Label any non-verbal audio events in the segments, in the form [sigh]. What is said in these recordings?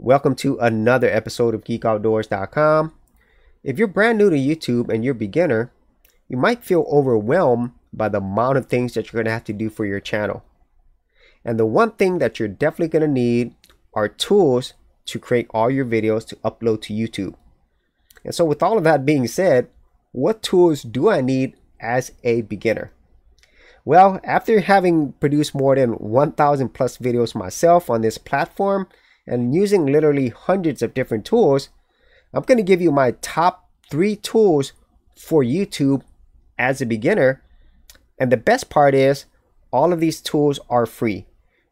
Welcome to another episode of geekoutdoors.com. If you're brand new to YouTube and you're a beginner, you might feel overwhelmed by the amount of things that you're going to have to do for your channel. And the one thing that you're definitely going to need are tools to create all your videos to upload to YouTube. And so with all of that being said, what tools do I need as a beginner? Well, after having produced more than 1,000 plus videos myself on this platform, and using literally hundreds of different tools, I'm going to give you my top three tools for YouTube as a beginner. And the best part is all of these tools are free.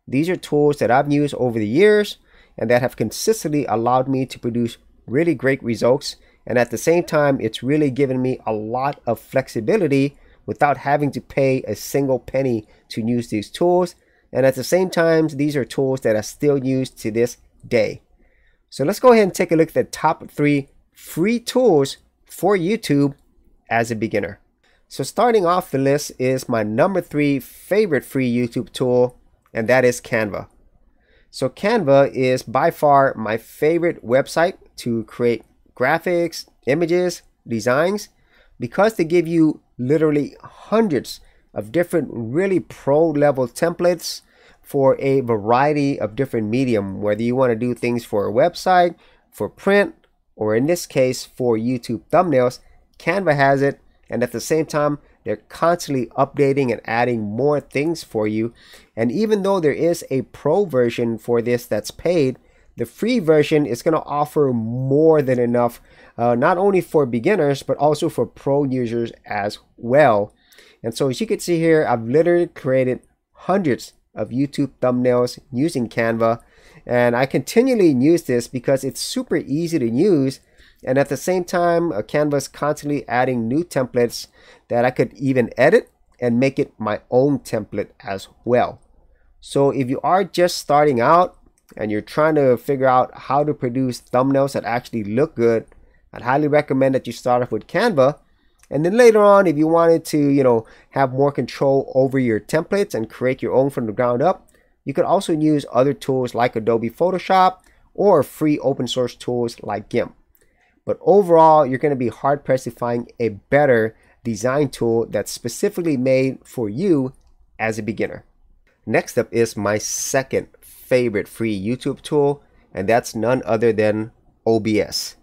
These are tools that I've used over the years and that have consistently allowed me to produce really great results. And at the same time, it's really given me a lot of flexibility without having to pay a single penny to use these tools. And at the same time, these are tools that are still used to this day. So let's go ahead and take a look at the top three free tools for YouTube as a beginner. So starting off the list is my number three favorite free YouTube tool, and that is Canva. So Canva is by far my favorite website to create graphics, images, designs, because they give you literally hundreds of different really pro level templates for a variety of different medium, whether you want to do things for a website, for print, or in this case, for YouTube thumbnails, Canva has it. And at the same time, they're constantly updating and adding more things for you. And even though there is a pro version for this that's paid, the free version is going to offer more than enough, uh, not only for beginners, but also for pro users as well. And so as you can see here, I've literally created hundreds of YouTube thumbnails using Canva. And I continually use this because it's super easy to use. And at the same time, uh, Canva is constantly adding new templates that I could even edit and make it my own template as well. So if you are just starting out and you're trying to figure out how to produce thumbnails that actually look good, I'd highly recommend that you start off with Canva and then later on, if you wanted to, you know, have more control over your templates and create your own from the ground up, you could also use other tools like Adobe Photoshop or free open source tools like GIMP. But overall, you're going to be hard pressed to find a better design tool that's specifically made for you as a beginner. Next up is my second favorite free YouTube tool, and that's none other than OBS.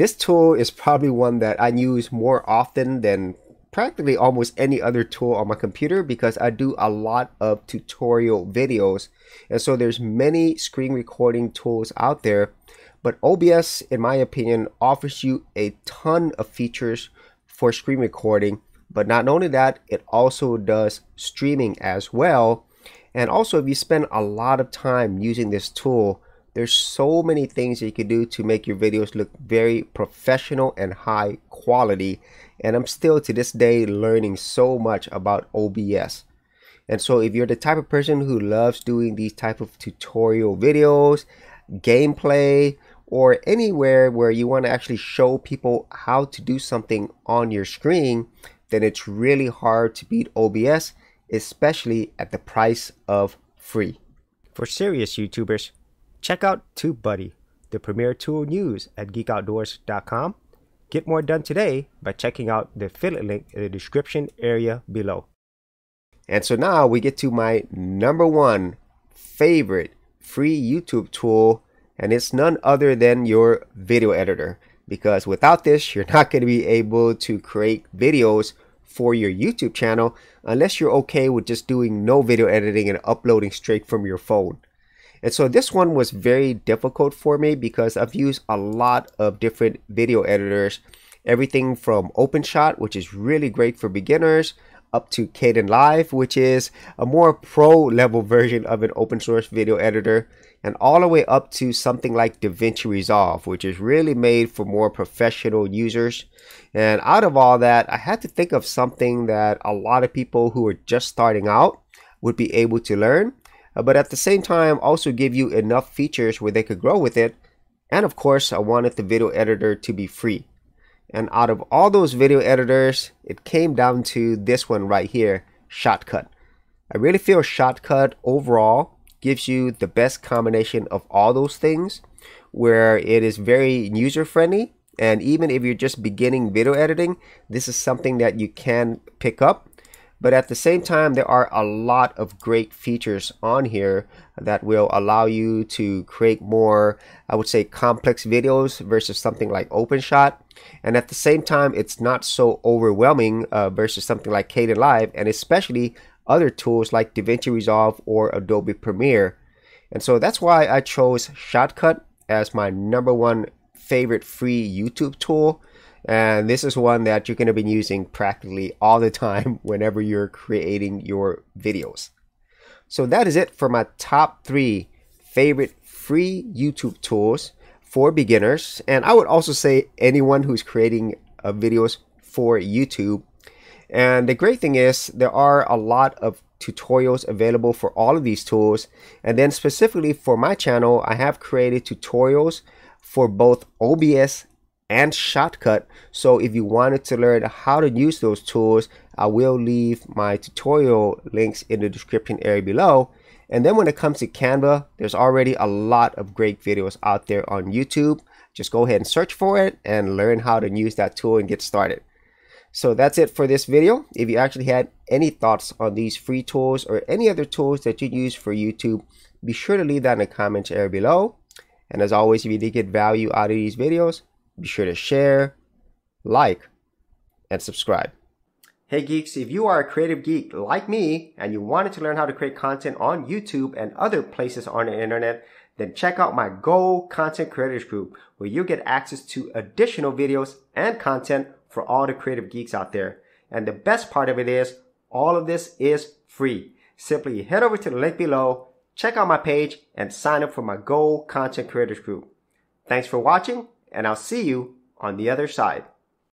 This tool is probably one that I use more often than practically almost any other tool on my computer because I do a lot of tutorial videos. And so there's many screen recording tools out there, but OBS, in my opinion, offers you a ton of features for screen recording. But not only that, it also does streaming as well. And also if you spend a lot of time using this tool, there's so many things you can do to make your videos look very professional and high quality. And I'm still to this day learning so much about OBS. And so if you're the type of person who loves doing these type of tutorial videos, gameplay, or anywhere where you want to actually show people how to do something on your screen, then it's really hard to beat OBS, especially at the price of free. For serious YouTubers, Check out TubeBuddy, the premier tool news at geekoutdoors.com. Get more done today by checking out the affiliate link in the description area below. And so now we get to my number one favorite free YouTube tool, and it's none other than your video editor. Because without this, you're not going to be able to create videos for your YouTube channel unless you're okay with just doing no video editing and uploading straight from your phone. And so this one was very difficult for me because I've used a lot of different video editors. Everything from OpenShot, which is really great for beginners, up to Caden Live, which is a more pro level version of an open source video editor, and all the way up to something like DaVinci Resolve, which is really made for more professional users. And out of all that, I had to think of something that a lot of people who are just starting out would be able to learn. Uh, but at the same time also give you enough features where they could grow with it. And of course, I wanted the video editor to be free. And out of all those video editors, it came down to this one right here, Shotcut. I really feel Shotcut overall gives you the best combination of all those things where it is very user friendly and even if you're just beginning video editing this is something that you can pick up but at the same time, there are a lot of great features on here that will allow you to create more, I would say, complex videos versus something like OpenShot. And at the same time, it's not so overwhelming uh, versus something like Kden Live and especially other tools like DaVinci Resolve or Adobe Premiere. And so that's why I chose Shotcut as my number one favorite free YouTube tool and this is one that you're going to be using practically all the time [laughs] whenever you're creating your videos. So that is it for my top three favorite free YouTube tools for beginners. And I would also say anyone who's creating uh, videos for YouTube. And the great thing is there are a lot of tutorials available for all of these tools. And then specifically for my channel, I have created tutorials for both OBS and shortcut. So if you wanted to learn how to use those tools, I will leave my tutorial links in the description area below. And then when it comes to Canva, there's already a lot of great videos out there on YouTube. Just go ahead and search for it and learn how to use that tool and get started. So that's it for this video. If you actually had any thoughts on these free tools or any other tools that you use for YouTube, be sure to leave that in the comments area below. And as always, if you did get value out of these videos, be sure to share, like, and subscribe. Hey geeks, if you are a creative geek like me and you wanted to learn how to create content on YouTube and other places on the internet, then check out my Go Content Creators Group where you get access to additional videos and content for all the creative geeks out there. And the best part of it is all of this is free. Simply head over to the link below, check out my page, and sign up for my Go Content Creators Group. Thanks for watching and I'll see you on the other side.